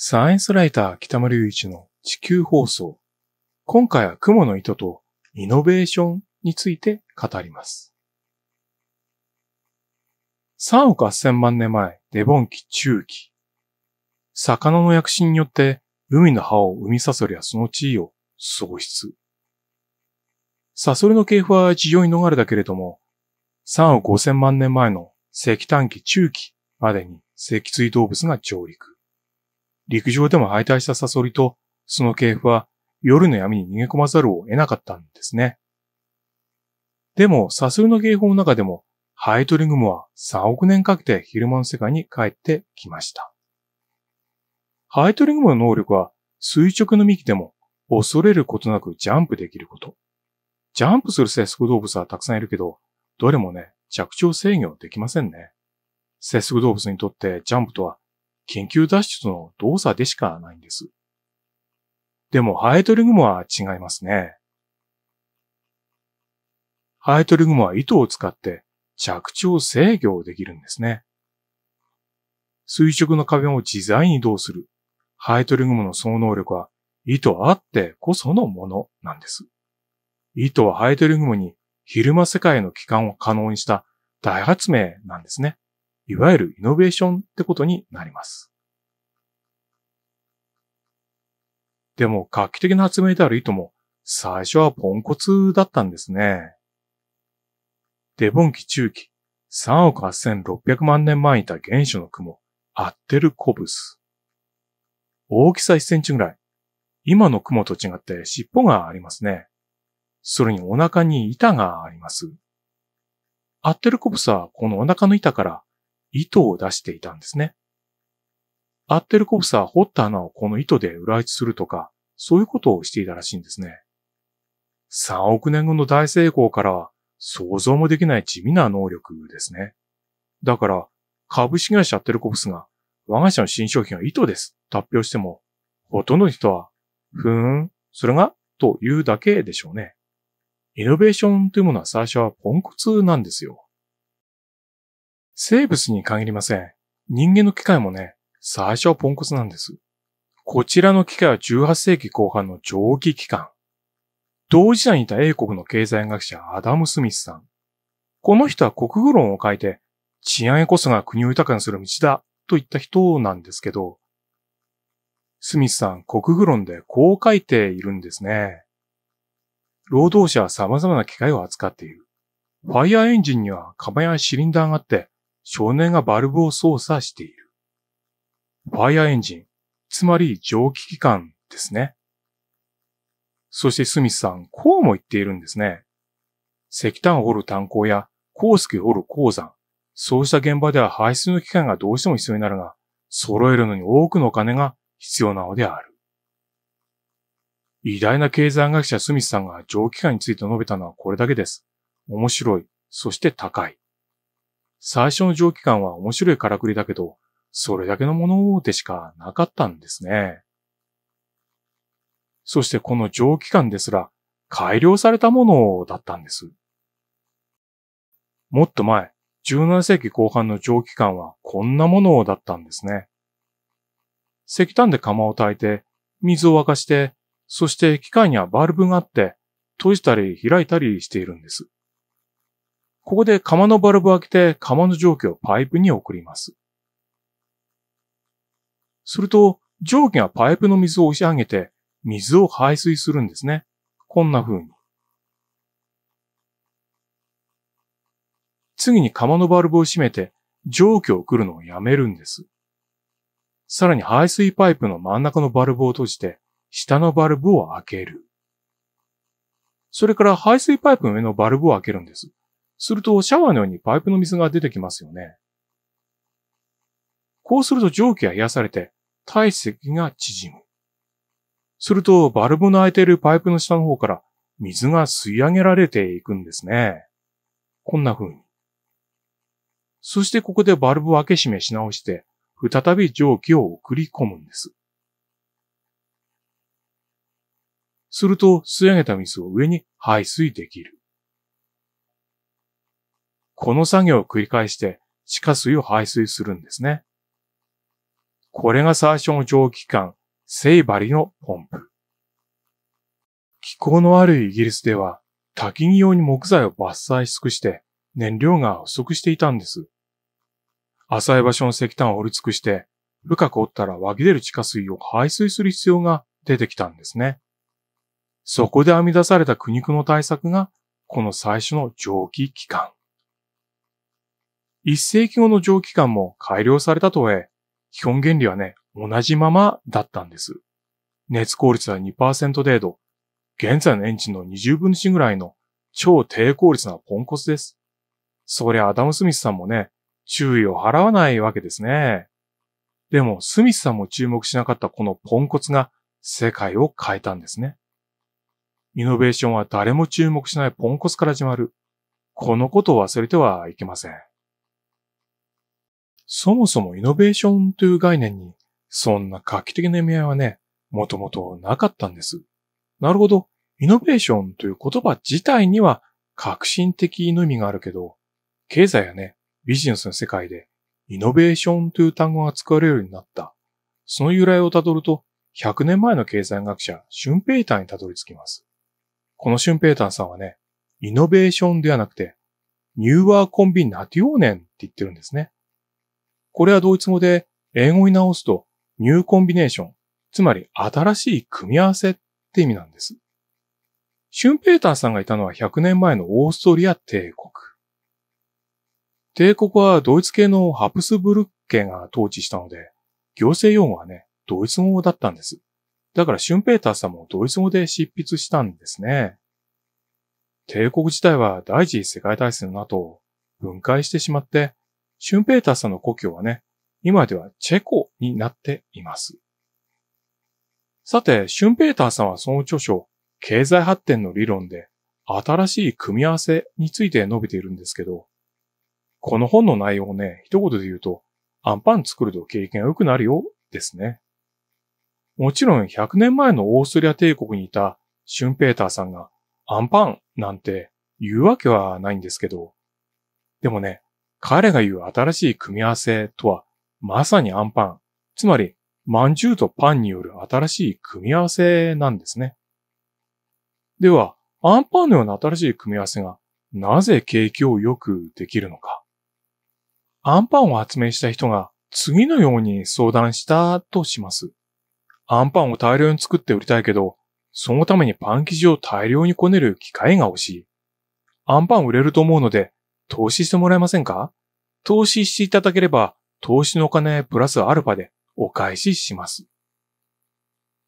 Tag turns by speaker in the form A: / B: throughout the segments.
A: サイエンスライター北村雄一の地球放送。今回は雲の糸とイノベーションについて語ります。3億8000万年前、デボン期中期。魚の躍進によって海の葉を海サソリはその地位を喪失。サソリの系譜は地上に逃れたけれども、3億5000万年前の石炭期中期までに脊椎動物が上陸。陸上でも敗退したサソリと、その系譜は夜の闇に逃げ込まざるを得なかったんですね。でも、サソリの芸法の中でも、ハエトリグモは3億年かけて昼間の世界に帰ってきました。ハエトリグモの能力は、垂直の幹でも恐れることなくジャンプできること。ジャンプする節足動物はたくさんいるけど、どれもね、着地を制御できませんね。節触動物にとってジャンプとは研究脱出の動作でしかないんです。でもハエトリグモは違いますね。ハエトリグモは糸を使って着地を制御できるんですね。垂直の壁を自在に移動するハエトリグモの総能力は意図あってこそのものなんです。糸はハエトリグモに昼間世界の帰還を可能にした大発明なんですね。いわゆるイノベーションってことになります。でも画期的な発明である糸も、最初はポンコツだったんですね。デボン期中期、3億8600万年前にいた原初の雲、アッテルコブス。大きさ1センチぐらい。今の雲と違って尻尾がありますね。それにお腹に板があります。アッテルコブスはこのお腹の板から糸を出していたんですね。アッテルコフスは掘った穴をこの糸で裏打ちするとか、そういうことをしていたらしいんですね。3億年後の大成功からは想像もできない地味な能力ですね。だから、株式会社アッテルコフスが、我が社の新商品は糸です、と発表しても、ほとんどの人は、ふーん、それが、というだけでしょうね。イノベーションというものは最初はポンコツなんですよ。生物に限りません。人間の機械もね、最初はポンコツなんです。こちらの機械は18世紀後半の蒸気機関。同時代にいた英国の経済学者アダム・スミスさん。この人は国語論を書いて、治安へこそが国を豊かにする道だと言った人なんですけど、スミスさん国語論でこう書いているんですね。労働者は様々な機械を扱っている。ファイアエンジンには釜やシリンダーがあって、少年がバルブを操作している。ファイアエンジン、つまり蒸気機関ですね。そしてスミスさん、こうも言っているんですね。石炭を掘る炭鉱や鉱石を掘る鉱山、そうした現場では排出の機関がどうしても必要になるが、揃えるのに多くのお金が必要なのである。偉大な経済学者スミスさんが蒸気機関について述べたのはこれだけです。面白い、そして高い。最初の蒸気管は面白いからくりだけど、それだけのものでしかなかったんですね。そしてこの蒸気管ですら改良されたものだったんです。もっと前、17世紀後半の蒸気管はこんなものだったんですね。石炭で釜を焚いて、水を沸かして、そして機械にはバルブがあって、閉じたり開いたりしているんです。ここで釜のバルブを開けて釜の蒸気をパイプに送ります。すると、蒸気がパイプの水を押し上げて、水を排水するんですね。こんな風に。次に釜のバルブを閉めて、蒸気を送るのをやめるんです。さらに排水パイプの真ん中のバルブを閉じて、下のバルブを開ける。それから排水パイプの上のバルブを開けるんです。するとシャワーのようにパイプの水が出てきますよね。こうすると蒸気が冷やされて体積が縮む。するとバルブの開いているパイプの下の方から水が吸い上げられていくんですね。こんな風に。そしてここでバルブを開け閉めし直して、再び蒸気を送り込むんです。すると吸い上げた水を上に排水できる。この作業を繰り返して地下水を排水するんですね。これが最初の蒸気機関、セイバリのポンプ。気候の悪いイギリスでは、滝木用に木材を伐採し尽くして燃料が不足していたんです。浅い場所の石炭を掘り尽くして、深く掘ったら湧き出る地下水を排水する必要が出てきたんですね。そこで編み出された苦肉の対策が、この最初の蒸気機関。一世紀後の蒸気管も改良されたとえ、基本原理はね、同じままだったんです。熱効率は2%程度、現在のエンジンの20分の1ぐらいの超低効率なポンコツです。そりゃアダム・スミスさんもね、注意を払わないわけですね。でも、スミスさんも注目しなかったこのポンコツが世界を変えたんですね。イノベーションは誰も注目しないポンコツから始まる。このことを忘れてはいけません。そもそもイノベーションという概念に、そんな画期的な意味合いはね、もともとなかったんです。なるほど。イノベーションという言葉自体には革新的の意味があるけど、経済やね、ビジネスの世界でイノベーションという単語が使われるようになった。その由来をたどると、100年前の経済学者、シュンペーターにたどり着きます。このシュンペーターさんはね、イノベーションではなくて、ニューワーコンビナティオーネンって言ってるんですね。これはドイツ語で英語に直すとニューコンビネーション、つまり新しい組み合わせって意味なんです。シュンペーターさんがいたのは100年前のオーストリア帝国。帝国はドイツ系のハプスブルッケが統治したので、行政用語はね、ドイツ語だったんです。だからシュンペーターさんもドイツ語で執筆したんですね。帝国自体は第一次世界大戦の後、分解してしまって、シュンペーターさんの故郷はね、今ではチェコになっています。さて、シュンペーターさんはその著書、経済発展の理論で新しい組み合わせについて述べているんですけど、この本の内容をね、一言で言うと、アンパン作ると経験が良くなるよ、ですね。もちろん100年前のオーストリア帝国にいたシュンペーターさんがアンパンなんて言うわけはないんですけど、でもね、彼が言う新しい組み合わせとは、まさにアンパン。つまり、まんじゅうとパンによる新しい組み合わせなんですね。では、アンパンのような新しい組み合わせが、なぜ景気を良くできるのか。アンパンを発明した人が次のように相談したとします。アンパンを大量に作って売りたいけど、そのためにパン生地を大量にこねる機械が欲しい。アンパン売れると思うので、投資してもらえませんか投資していただければ、投資のお金プラスアルファでお返しします。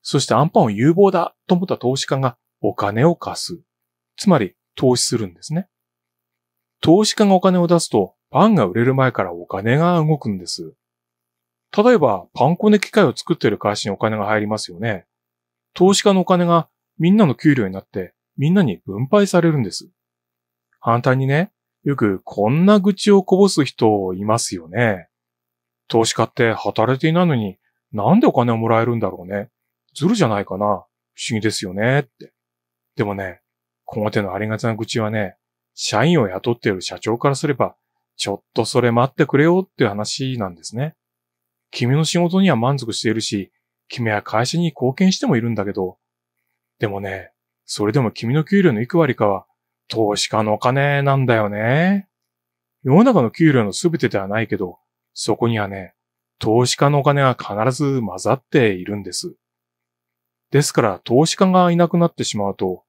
A: そしてアンパンを有望だと思った投資家がお金を貸す。つまり投資するんですね。投資家がお金を出すとパンが売れる前からお金が動くんです。例えばパンコネ機械を作っている会社にお金が入りますよね。投資家のお金がみんなの給料になってみんなに分配されるんです。反対にね、よくこんな愚痴をこぼす人いますよね。投資家って働いていないのになんでお金をもらえるんだろうね。ずるじゃないかな。不思議ですよねって。でもね、この手のありがちな愚痴はね、社員を雇っている社長からすれば、ちょっとそれ待ってくれよって話なんですね。君の仕事には満足しているし、君は会社に貢献してもいるんだけど、でもね、それでも君の給料のいく割かは投資家のお金なんだよね。世の中の給料の全てではないけど、そこにはね、投資家のお金は必ず混ざっているんです。ですから投資家がいなくなってしまうと、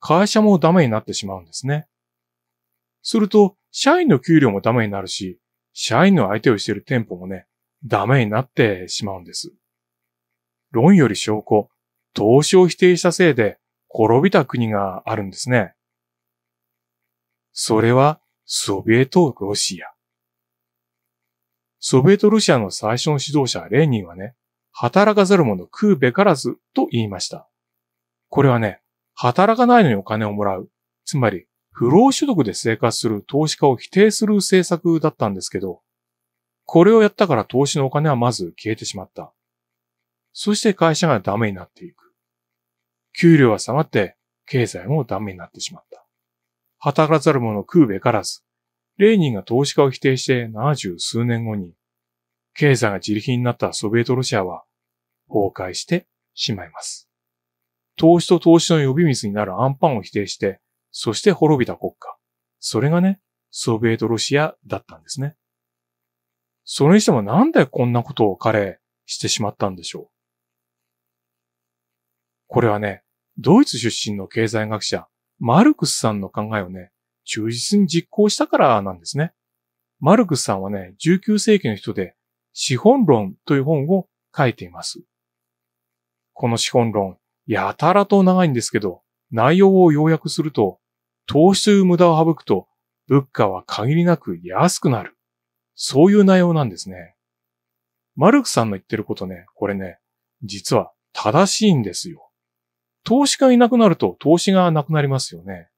A: 会社もダメになってしまうんですね。すると、社員の給料もダメになるし、社員の相手をしている店舗もね、ダメになってしまうんです。論より証拠、投資を否定したせいで、滅びた国があるんですね。それはソビエトロシア。ソビエトロシアの最初の指導者、レーニンはね、働かざる者食うべからずと言いました。これはね、働かないのにお金をもらう。つまり、不労所得で生活する投資家を否定する政策だったんですけど、これをやったから投資のお金はまず消えてしまった。そして会社がダメになっていく。給料は下がって、経済もダメになってしまった。働かざる者食うべからず。レーニンが投資家を否定して70数年後に、経済が自力になったソビエトロシアは崩壊してしまいます。投資と投資の呼び水になるアンパンを否定して、そして滅びた国家。それがね、ソビエトロシアだったんですね。それにしてもなんでこんなことを彼してしまったんでしょうこれはね、ドイツ出身の経済学者、マルクスさんの考えをね、忠実に実行したからなんですね。マルクスさんはね、19世紀の人で、資本論という本を書いています。この資本論、やたらと長いんですけど、内容を要約すると、投資という無駄を省くと、物価は限りなく安くなる。そういう内容なんですね。マルクスさんの言ってることね、これね、実は正しいんですよ。投資家がいなくなると投資がなくなりますよね。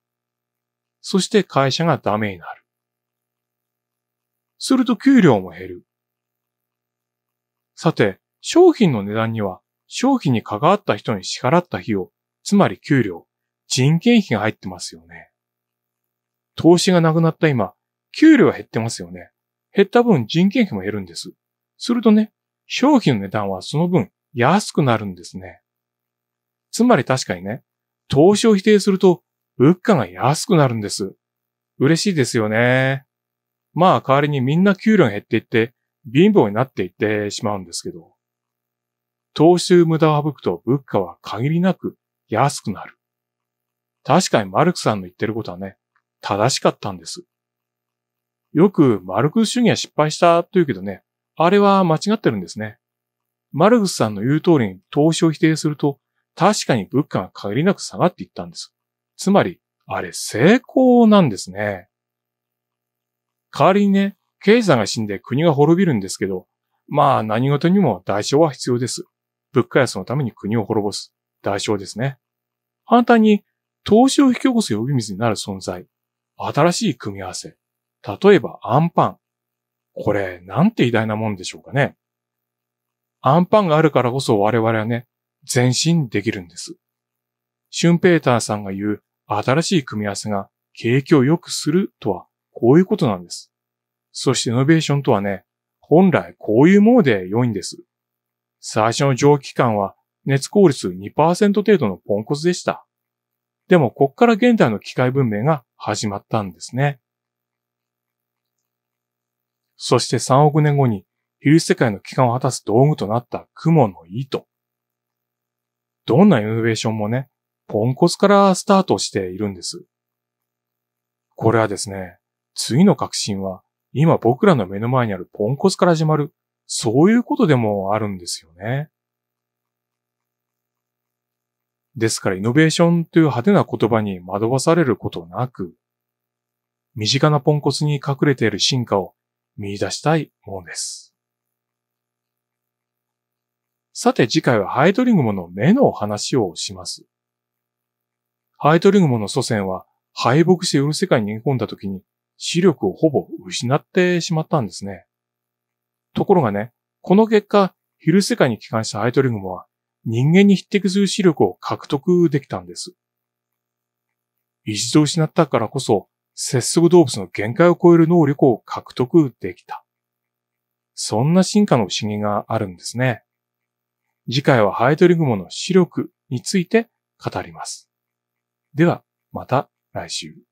A: そして会社がダメになる。すると給料も減る。さて、商品の値段には商品に関わった人に支払った費用、つまり給料、人件費が入ってますよね。投資がなくなった今、給料は減ってますよね。減った分人件費も減るんです。するとね、商品の値段はその分安くなるんですね。つまり確かにね、投資を否定すると物価が安くなるんです。嬉しいですよね。まあ代わりにみんな給料が減っていって、貧乏になっていってしまうんですけど。投資無駄を省くと物価は限りなく安くなる。確かにマルクさんの言ってることはね、正しかったんです。よくマルクス主義は失敗したというけどね、あれは間違ってるんですね。マルクスさんの言う通りに投資を否定すると確かに物価が限りなく下がっていったんです。つまり、あれ成功なんですね。代わりにね、経済が死んで国が滅びるんですけど、まあ何事にも代償は必要です。物価安のために国を滅ぼす。代償ですね。反対に、投資を引き起こす呼び水になる存在。新しい組み合わせ。例えば、アンパン。これ、なんて偉大なもんでしょうかね。アンパンがあるからこそ我々はね、前進できるんです。シュンペーターさんが言う新しい組み合わせが景気を良くするとはこういうことなんです。そしてイノベーションとはね、本来こういうもので良いんです。最初の蒸気機関は熱効率2%程度のポンコツでした。でもこっから現代の機械文明が始まったんですね。そして3億年後に、比率世界の機関を果たす道具となった雲の糸。どんなイノベーションもね、ポンコツからスタートしているんです。これはですね、次の革新は、今僕らの目の前にあるポンコツから始まる、そういうことでもあるんですよね。ですからイノベーションという派手な言葉に惑わされることなく、身近なポンコツに隠れている進化を見出したいものです。さて次回はハイドリグモの目の話をします。ハイドリグモの祖先は敗北して夜世界に逃げ込んだ時に視力をほぼ失ってしまったんですね。ところがね、この結果、昼世界に帰還したハイドリグモは人間に匹敵する視力を獲得できたんです。一度失ったからこそ、節足動物の限界を超える能力を獲得できた。そんな進化の不思議があるんですね。次回はハエトリグモの視力について語ります。では、また来週。